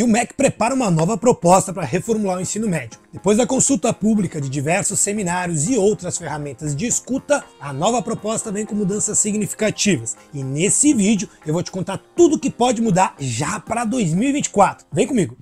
E o MEC prepara uma nova proposta para reformular o ensino médio. Depois da consulta pública de diversos seminários e outras ferramentas de escuta, a nova proposta vem com mudanças significativas. E nesse vídeo eu vou te contar tudo que pode mudar já para 2024. Vem comigo!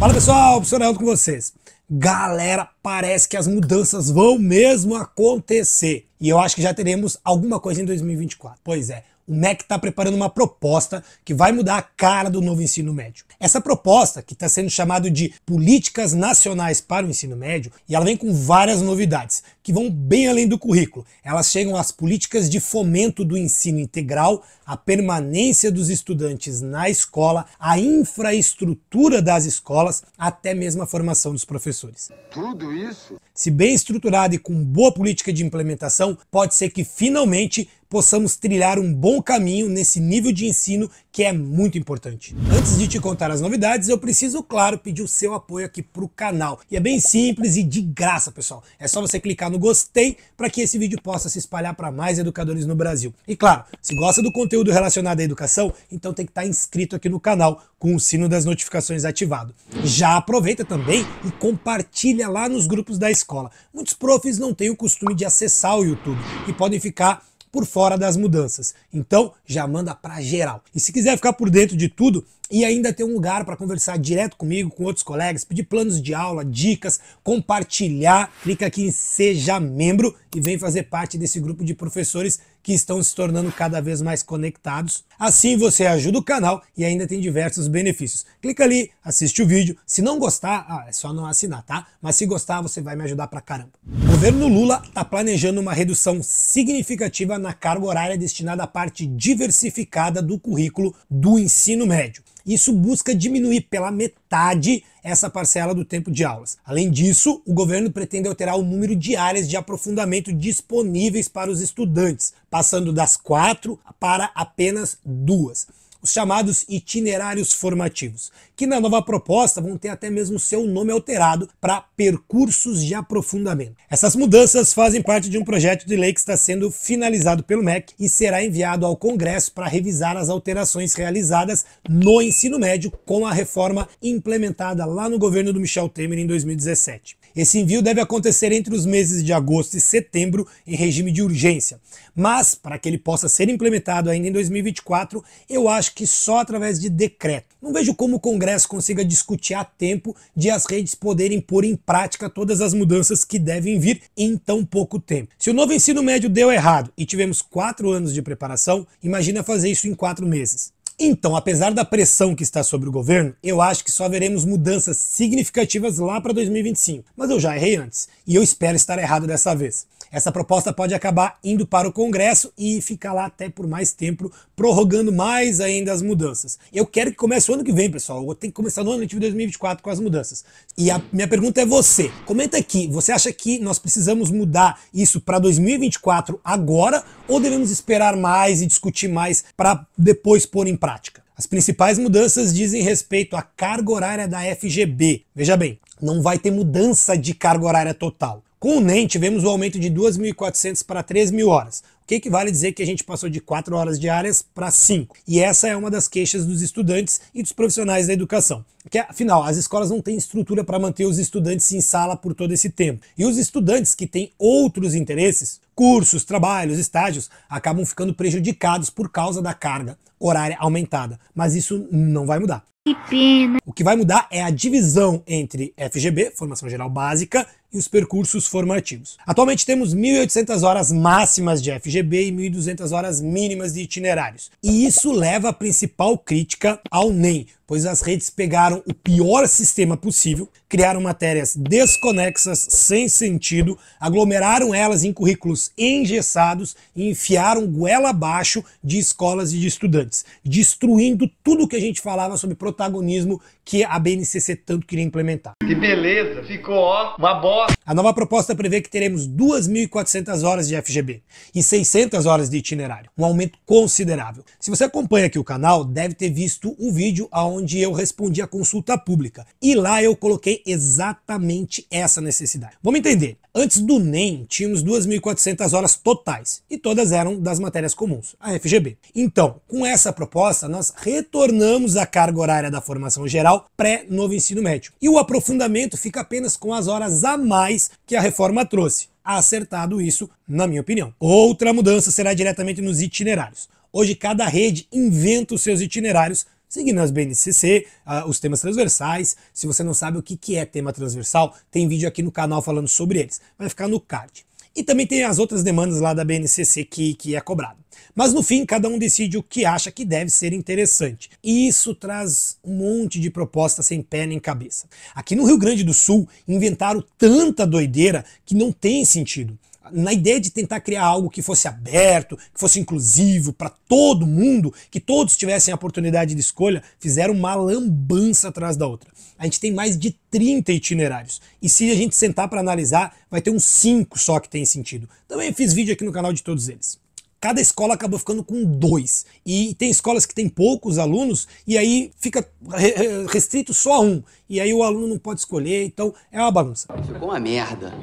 Fala pessoal, professor Elton com vocês galera, parece que as mudanças vão mesmo acontecer. E eu acho que já teremos alguma coisa em 2024. Pois é, o MEC está preparando uma proposta que vai mudar a cara do novo ensino médio. Essa proposta, que está sendo chamada de Políticas Nacionais para o Ensino Médio, e ela vem com várias novidades, que vão bem além do currículo. Elas chegam às políticas de fomento do ensino integral, a permanência dos estudantes na escola, a infraestrutura das escolas, até mesmo a formação dos professores. Tudo isso? Se bem estruturado e com boa política de implementação, pode ser que finalmente possamos trilhar um bom caminho nesse nível de ensino que é muito importante. Antes de te contar as novidades, eu preciso, claro, pedir o seu apoio aqui para o canal. E é bem simples e de graça, pessoal. É só você clicar no gostei para que esse vídeo possa se espalhar para mais educadores no Brasil. E claro, se gosta do conteúdo relacionado à educação, então tem que estar tá inscrito aqui no canal com o sino das notificações ativado. Já aproveita também e compartilha lá nos grupos da escola. Muitos profs não têm o costume de acessar o YouTube e podem ficar por fora das mudanças. Então, já manda para geral. E se quiser ficar por dentro de tudo e ainda ter um lugar para conversar direto comigo, com outros colegas, pedir planos de aula, dicas, compartilhar, clica aqui em seja membro e vem fazer parte desse grupo de professores que estão se tornando cada vez mais conectados. Assim você ajuda o canal e ainda tem diversos benefícios. Clica ali, assiste o vídeo. Se não gostar, ah, é só não assinar, tá? Mas se gostar, você vai me ajudar pra caramba. O governo Lula está planejando uma redução significativa na carga horária destinada à parte diversificada do currículo do ensino médio. Isso busca diminuir pela metade metade essa parcela do tempo de aulas. Além disso, o governo pretende alterar o número de áreas de aprofundamento disponíveis para os estudantes, passando das quatro para apenas duas os chamados itinerários formativos, que na nova proposta vão ter até mesmo seu nome alterado para percursos de aprofundamento. Essas mudanças fazem parte de um projeto de lei que está sendo finalizado pelo MEC e será enviado ao Congresso para revisar as alterações realizadas no ensino médio com a reforma implementada lá no governo do Michel Temer em 2017. Esse envio deve acontecer entre os meses de agosto e setembro em regime de urgência. Mas, para que ele possa ser implementado ainda em 2024, eu acho que só através de decreto. Não vejo como o Congresso consiga discutir a tempo de as redes poderem pôr em prática todas as mudanças que devem vir em tão pouco tempo. Se o novo ensino médio deu errado e tivemos quatro anos de preparação, imagina fazer isso em quatro meses. Então, apesar da pressão que está sobre o governo, eu acho que só veremos mudanças significativas lá para 2025. Mas eu já errei antes e eu espero estar errado dessa vez. Essa proposta pode acabar indo para o Congresso e ficar lá até por mais tempo, prorrogando mais ainda as mudanças. Eu quero que comece o ano que vem, pessoal. Eu tenho que começar no ano letivo 2024 com as mudanças. E a minha pergunta é você. Comenta aqui, você acha que nós precisamos mudar isso para 2024 agora ou devemos esperar mais e discutir mais para depois pôr em prática? As principais mudanças dizem respeito à carga horária da FGB. Veja bem, não vai ter mudança de carga horária total. Com o NEM, tivemos o um aumento de 2.400 para 3.000 horas, o que equivale a dizer que a gente passou de 4 horas diárias para 5. E essa é uma das queixas dos estudantes e dos profissionais da educação. Que, afinal, as escolas não têm estrutura para manter os estudantes em sala por todo esse tempo. E os estudantes que têm outros interesses, cursos, trabalhos, estágios, acabam ficando prejudicados por causa da carga horária aumentada. Mas isso não vai mudar. Que pena. O que vai mudar é a divisão entre FGB, Formação Geral Básica, e os percursos formativos. Atualmente temos 1.800 horas máximas de FGB e 1.200 horas mínimas de itinerários. E isso leva a principal crítica ao NEM, pois as redes pegaram o pior sistema possível, criaram matérias desconexas, sem sentido, aglomeraram elas em currículos engessados e enfiaram goela abaixo de escolas e de estudantes, destruindo tudo que a gente falava sobre protagonismo que a BNCC tanto queria implementar. Que beleza, ficou ó, uma bola proposta. A nova proposta prevê que teremos 2.400 horas de FGB e 600 horas de itinerário, um aumento considerável. Se você acompanha aqui o canal, deve ter visto o vídeo onde eu respondi a consulta pública. E lá eu coloquei exatamente essa necessidade. Vamos entender. Antes do NEM, tínhamos 2.400 horas totais, e todas eram das matérias comuns, a FGB. Então, com essa proposta, nós retornamos a carga horária da formação geral pré-novo ensino médio. E o aprofundamento fica apenas com as horas a mais que a reforma trouxe. Acertado isso, na minha opinião. Outra mudança será diretamente nos itinerários. Hoje, cada rede inventa os seus itinerários seguindo as BNCC, uh, ah, os temas transversais. Se você não sabe o que, que é tema transversal, tem vídeo aqui no canal falando sobre eles. Vai ficar no card e também tem as outras demandas lá da BNCC que, que é cobrado. Mas no fim, cada um decide o que acha que deve ser interessante. E isso traz um monte de propostas sem pé nem cabeça. Aqui no Rio Grande do Sul, inventaram tanta doideira que não tem sentido na ideia de tentar criar algo que fosse aberto, que fosse inclusivo para todo mundo, que todos tivessem a oportunidade de escolha, fizeram uma lambança atrás da outra. A gente tem mais de 30 itinerários. E se a gente sentar para analisar, vai ter uns 5 só que tem sentido. Também fiz vídeo aqui no canal de todos eles cada escola acabou ficando com dois. E tem escolas que tem poucos alunos e aí fica restrito só a um. E aí o aluno não pode escolher, então é uma bagunça. Ficou uma merda.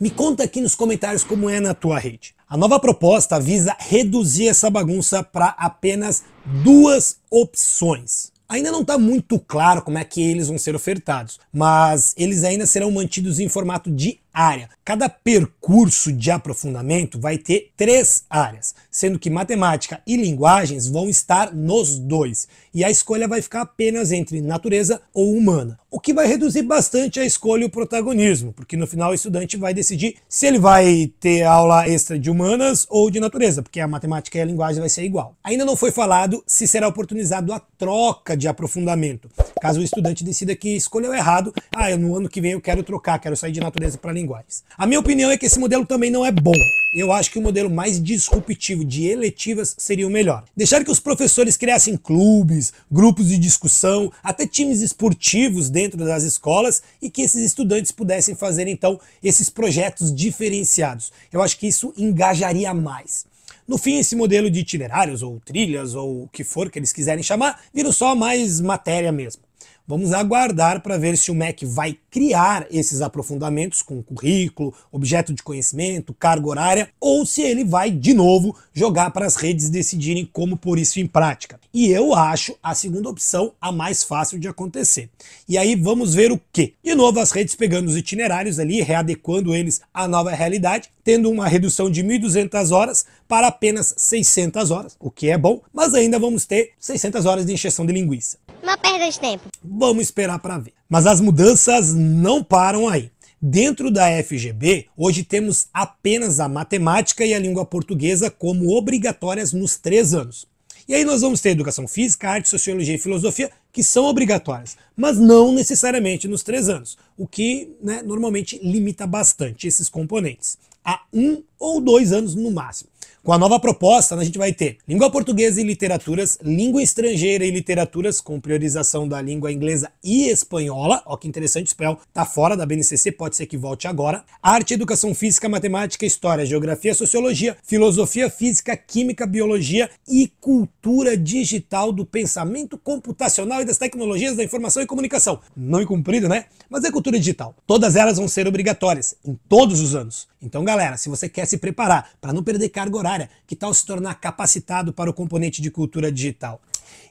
Me conta aqui nos comentários como é na tua rede. A nova proposta visa reduzir essa bagunça para apenas duas opções. Ainda não está muito claro como é que eles vão ser ofertados, mas eles ainda serão mantidos em formato de área. Cada percurso de aprofundamento vai ter três áreas, sendo que matemática e linguagens vão estar nos dois, e a escolha vai ficar apenas entre natureza ou humana, o que vai reduzir bastante a escolha e o protagonismo, porque no final o estudante vai decidir se ele vai ter aula extra de humanas ou de natureza, porque a matemática e a linguagem vai ser igual. Ainda não foi falado se será oportunizado a troca de aprofundamento, caso o estudante decida que escolheu errado, ah, no ano que vem eu quero trocar, quero sair de natureza para linguagem, iguais. A minha opinião é que esse modelo também não é bom. Eu acho que o modelo mais disruptivo de eletivas seria o melhor. Deixar que os professores criassem clubes, grupos de discussão, até times esportivos dentro das escolas e que esses estudantes pudessem fazer então esses projetos diferenciados. Eu acho que isso engajaria mais. No fim, esse modelo de itinerários ou trilhas ou o que for que eles quiserem chamar, vira só mais matéria mesmo. Vamos aguardar para ver se o MEC vai criar esses aprofundamentos com currículo, objeto de conhecimento, carga horária, ou se ele vai, de novo, jogar para as redes decidirem como pôr isso em prática. E eu acho a segunda opção a mais fácil de acontecer. E aí vamos ver o quê? De novo, as redes pegando os itinerários ali, readequando eles à nova realidade, tendo uma redução de 1.200 horas para apenas 600 horas, o que é bom, mas ainda vamos ter 600 horas de injeção de linguiça. Uma perda de tempo. Vamos esperar para ver. Mas as mudanças não param aí. Dentro da FGB, hoje temos apenas a matemática e a língua portuguesa como obrigatórias nos três anos. E aí nós vamos ter educação física, arte, sociologia e filosofia, que são obrigatórias, mas não necessariamente nos três anos, o que né, normalmente limita bastante esses componentes, a um ou dois anos no máximo. Com a nova proposta, né, a gente vai ter língua portuguesa e literaturas, língua estrangeira e literaturas, com priorização da língua inglesa e espanhola. Ó, que interessante, o espanhol está fora da BNCC, pode ser que volte agora. Arte, educação física, matemática, história, geografia, sociologia, filosofia, física, química, biologia e cultura digital do pensamento computacional e das tecnologias da informação e comunicação. Não é cumprido, né? Mas é cultura digital. Todas elas vão ser obrigatórias em todos os anos. Então, galera, se você quer se preparar para não perder carga carga horária. Que tal se tornar capacitado para o componente de cultura digital?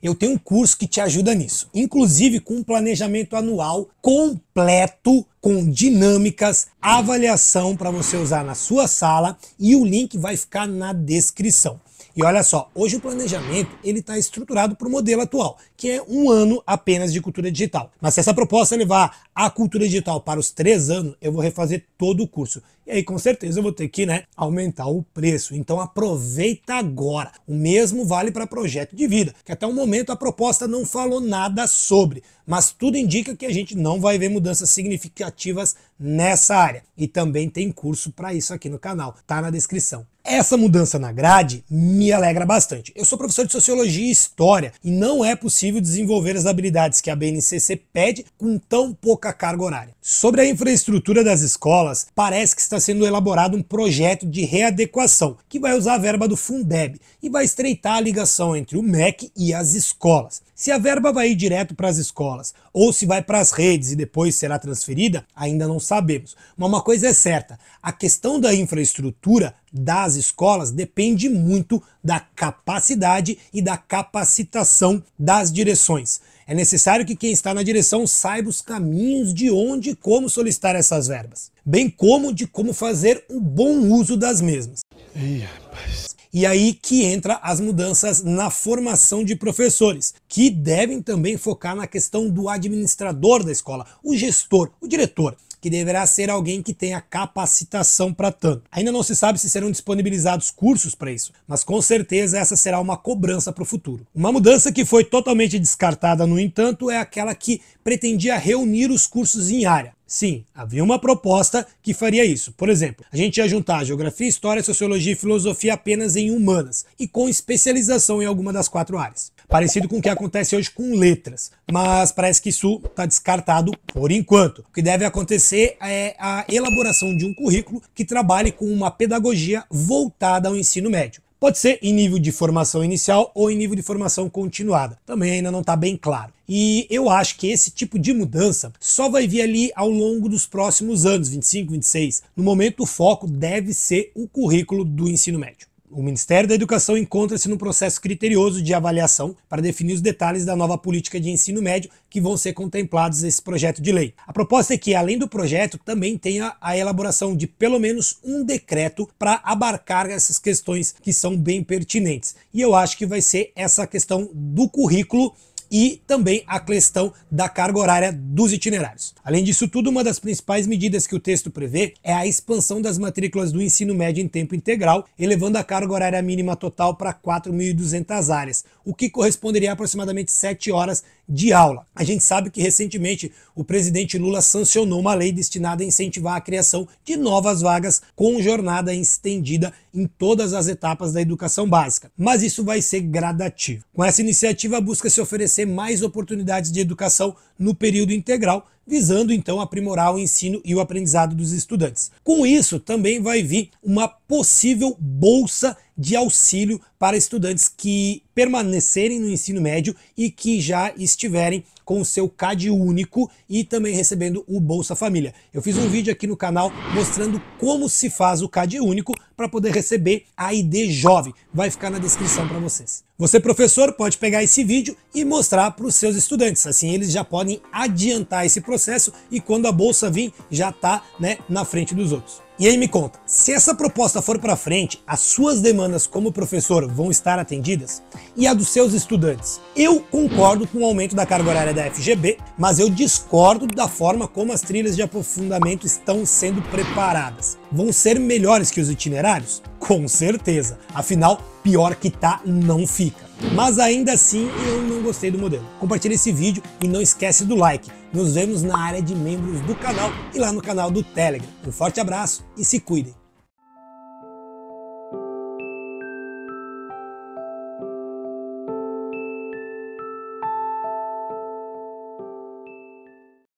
Eu tenho um curso que te ajuda nisso, inclusive com um planejamento anual completo com dinâmicas, avaliação para você usar na sua sala e o link vai ficar na descrição. E olha só, hoje o planejamento ele está estruturado para o modelo atual, que é um ano apenas de cultura digital. Mas se essa proposta levar a cultura digital para os três anos, eu vou refazer todo o curso. E aí com certeza eu vou ter que né, aumentar o preço. Então aproveita agora. O mesmo vale para projeto de vida, que até o momento a proposta não falou nada sobre, mas tudo indica que a gente não vai ver mudanças significativas nessa área. E também tem curso para isso aqui no canal, tá na descrição. Essa mudança na grade me alegra bastante. Eu sou professor de Sociologia e História e não é possível desenvolver as habilidades que a BNCC pede com tão pouca carga horária. Sobre a infraestrutura das escolas, parece que está está sendo elaborado um projeto de readequação, que vai usar a verba do Fundeb e vai estreitar a ligação entre o MEC e as escolas. Se a verba vai ir direto para as escolas ou se vai para as redes e depois será transferida, ainda não sabemos. Mas uma coisa é certa, a questão da infraestrutura das escolas depende muito da capacidade e da capacitação das direções. É necessário que quem está na direção saiba os caminhos de onde e como solicitar essas verbas bem como de como fazer um bom uso das mesmas. Ih, rapaz. E aí que entra as mudanças na formação de professores, que devem também focar na questão do administrador da escola, o gestor, o diretor que deverá ser alguém que tenha capacitação para tanto. Ainda não se sabe se serão disponibilizados cursos para isso, mas com certeza essa será uma cobrança para o futuro. Uma mudança que foi totalmente descartada, no entanto, é aquela que pretendia reunir os cursos em área. Sim, havia uma proposta que faria isso. Por exemplo, a gente ia juntar geografia, história, sociologia e filosofia apenas em humanas e com especialização em alguma das quatro áreas parecido com o que acontece hoje com letras, mas parece que isso está descartado por enquanto. O que deve acontecer é a elaboração de um currículo que trabalhe com uma pedagogia voltada ao ensino médio. Pode ser em nível de formação inicial ou em nível de formação continuada. Também ainda não está bem claro. E eu acho que esse tipo de mudança só vai vir ali ao longo dos próximos anos, 25, 26. No momento, o foco deve ser o currículo do ensino médio. O Ministério da Educação encontra-se num processo criterioso de avaliação para definir os detalhes da nova política de ensino médio que vão ser contemplados nesse projeto de lei. A proposta é que, além do projeto, também tenha a elaboração de pelo menos um decreto para abarcar essas questões que são bem pertinentes. E eu acho que vai ser essa questão do currículo e também a questão da carga horária dos itinerários. Além disso tudo, uma das principais medidas que o texto prevê é a expansão das matrículas do ensino médio em tempo integral, elevando a carga horária mínima total para 4.200 áreas, o que corresponderia a aproximadamente 7 horas de aula. A gente sabe que recentemente o presidente Lula sancionou uma lei destinada a incentivar a criação de novas vagas com jornada estendida em todas as etapas da educação básica, mas isso vai ser gradativo. Com essa iniciativa busca se oferecer mais oportunidades de educação no período integral visando então aprimorar o ensino e o aprendizado dos estudantes. Com isso, também vai vir uma possível bolsa de auxílio para estudantes que permanecerem no ensino médio e que já estiverem com o seu CAD único e também recebendo o Bolsa Família. Eu fiz um vídeo aqui no canal mostrando como se faz o CAD único para poder receber a ID Jovem. Vai ficar na descrição para vocês. Você, professor, pode pegar esse vídeo e mostrar para os seus estudantes. Assim, eles já podem adiantar esse processo e quando a bolsa vir, já está né, na frente dos outros. E aí me conta, se essa proposta for para frente, as suas demandas como professor vão estar atendidas? E a dos seus estudantes? Eu concordo com o aumento da carga horária da FGB, mas eu discordo da forma como as trilhas de aprofundamento estão sendo preparadas. Vão ser melhores que os itinerários? Com certeza, afinal pior que tá não fica. Mas ainda assim eu não gostei do modelo. Compartilhe esse vídeo e não esquece do like. Nos vemos na área de membros do canal e lá no canal do Telegram. Um forte abraço e se cuidem!